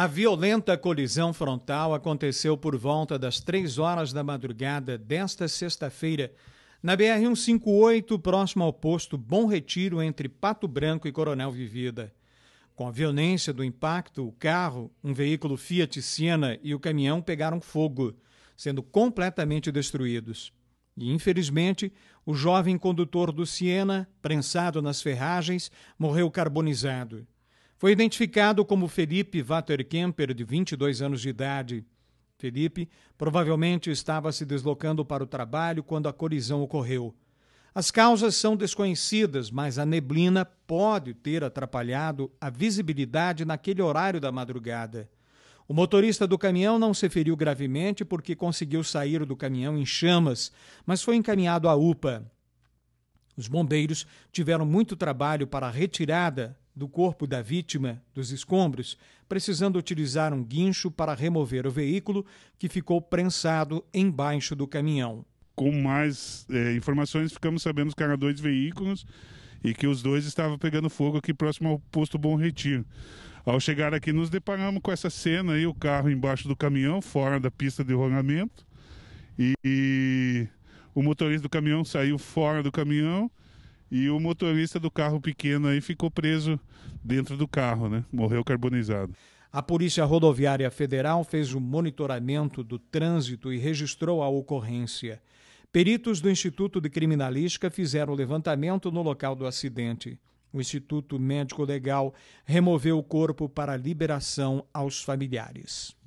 A violenta colisão frontal aconteceu por volta das 3 horas da madrugada desta sexta-feira, na BR-158, próximo ao posto Bom Retiro, entre Pato Branco e Coronel Vivida. Com a violência do impacto, o carro, um veículo Fiat Siena e o caminhão pegaram fogo, sendo completamente destruídos. E, infelizmente, o jovem condutor do Siena, prensado nas ferragens, morreu carbonizado. Foi identificado como Felipe Vaterkemper, de 22 anos de idade. Felipe provavelmente estava se deslocando para o trabalho quando a colisão ocorreu. As causas são desconhecidas, mas a neblina pode ter atrapalhado a visibilidade naquele horário da madrugada. O motorista do caminhão não se feriu gravemente porque conseguiu sair do caminhão em chamas, mas foi encaminhado à UPA. Os bombeiros tiveram muito trabalho para a retirada do corpo da vítima dos escombros, precisando utilizar um guincho para remover o veículo que ficou prensado embaixo do caminhão. Com mais é, informações, ficamos sabendo que eram dois veículos e que os dois estavam pegando fogo aqui próximo ao posto Bom Retiro. Ao chegar aqui, nos deparamos com essa cena aí, o carro embaixo do caminhão, fora da pista de rolamento, e, e o motorista do caminhão saiu fora do caminhão e o motorista do carro pequeno aí ficou preso dentro do carro, né? Morreu carbonizado. A Polícia Rodoviária Federal fez o monitoramento do trânsito e registrou a ocorrência. Peritos do Instituto de Criminalística fizeram o levantamento no local do acidente. O Instituto Médico Legal removeu o corpo para liberação aos familiares.